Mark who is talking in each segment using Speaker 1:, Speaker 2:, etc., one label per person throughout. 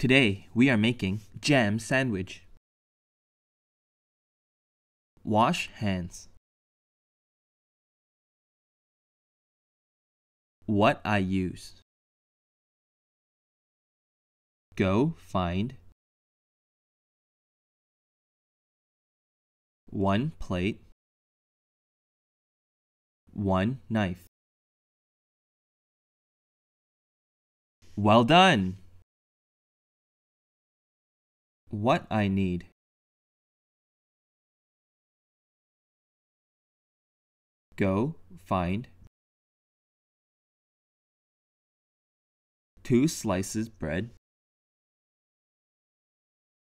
Speaker 1: Today, we are making jam sandwich. Wash hands. What I use. Go find one plate, one knife. Well done! what I need. Go, find two slices bread,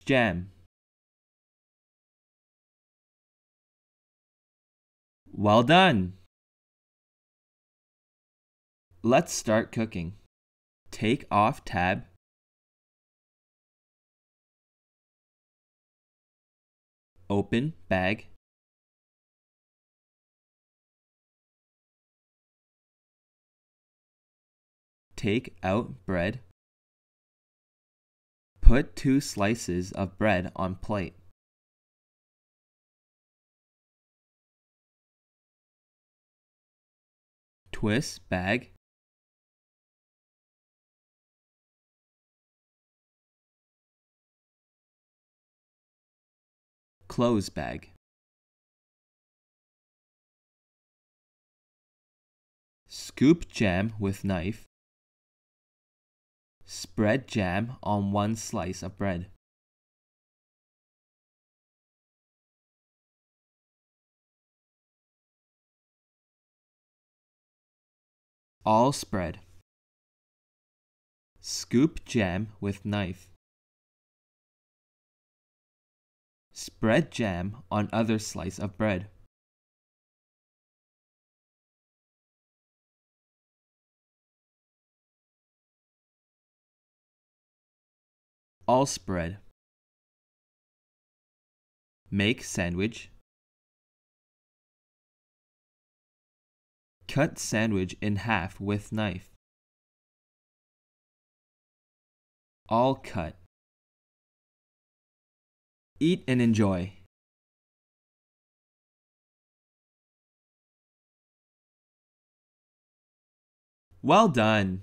Speaker 1: jam, Well done! Let's start cooking. Take off tab open bag take out bread put two slices of bread on plate twist bag clothes bag. Scoop jam with knife. Spread jam on one slice of bread. All spread. Scoop jam with knife. Spread jam on other slice of bread. All spread. Make sandwich. Cut sandwich in half with knife. All cut. Eat and enjoy. Well done.